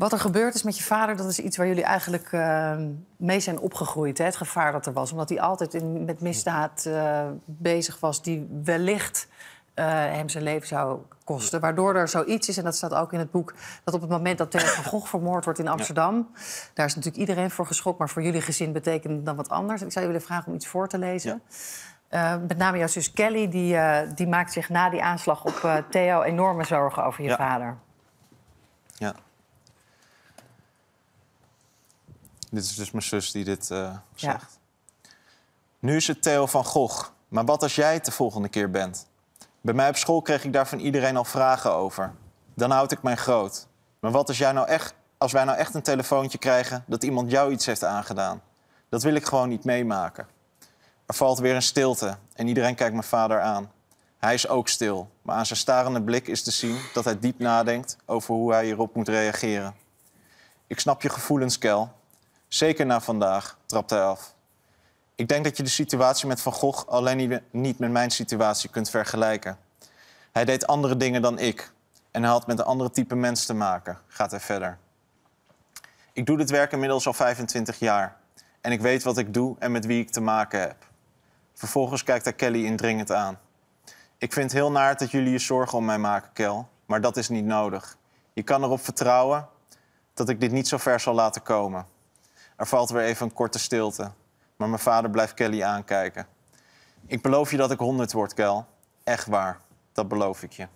Wat er gebeurd is met je vader, dat is iets waar jullie eigenlijk ehm, mee zijn opgegroeid. Hè? Het gevaar dat er was. Omdat hij altijd in, met misdaad eh, bezig was die wellicht eh, hem zijn leven zou kosten. Waardoor er zoiets is, en dat staat ook in het boek... dat op het moment dat Theo van Gogh vermoord wordt in Amsterdam... daar is natuurlijk iedereen voor geschokt. Maar voor jullie gezin betekent het dan wat anders. Ik zou jullie vragen om iets voor te lezen. Ehm, met name jouw zus Kelly, die, eh, die maakt zich na die aanslag op Theo... enorme zorgen over je vader. Ja. Dit is dus mijn zus die dit eh, zegt. Nu is het Theo van Gogh. Maar wat als jij het de volgende keer bent? Bij mij op school kreeg ik daar van iedereen al vragen over. Dan houd ik mijn groot. Maar wat als, jij nou echt, als wij nou echt een telefoontje krijgen dat iemand jou iets heeft aangedaan? Dat wil ik gewoon niet meemaken. Er valt weer een stilte en iedereen kijkt mijn vader aan. Hij is ook stil, maar aan zijn starende blik is te zien dat hij diep nadenkt over hoe hij hierop moet reageren. Ik snap je gevoelens, Kel, Zeker na vandaag, trapt hij af. Ik denk dat je de situatie met Van Gogh alleen niet met mijn situatie kunt vergelijken. Hij deed andere dingen dan ik. En hij had met een andere type mens te maken, gaat hij verder. Ik doe dit werk inmiddels al 25 jaar. En ik weet wat ik doe en met wie ik te maken heb. Vervolgens kijkt hij Kelly indringend aan. Ik vind heel naar dat jullie je zorgen om mij maken, Kel. Maar dat is niet nodig. Je kan erop vertrouwen dat ik dit niet zo ver zal laten komen. Er valt weer even een korte stilte, maar mijn vader blijft Kelly aankijken. Ik beloof je dat ik honderd word, Kel. Echt waar, dat beloof ik je.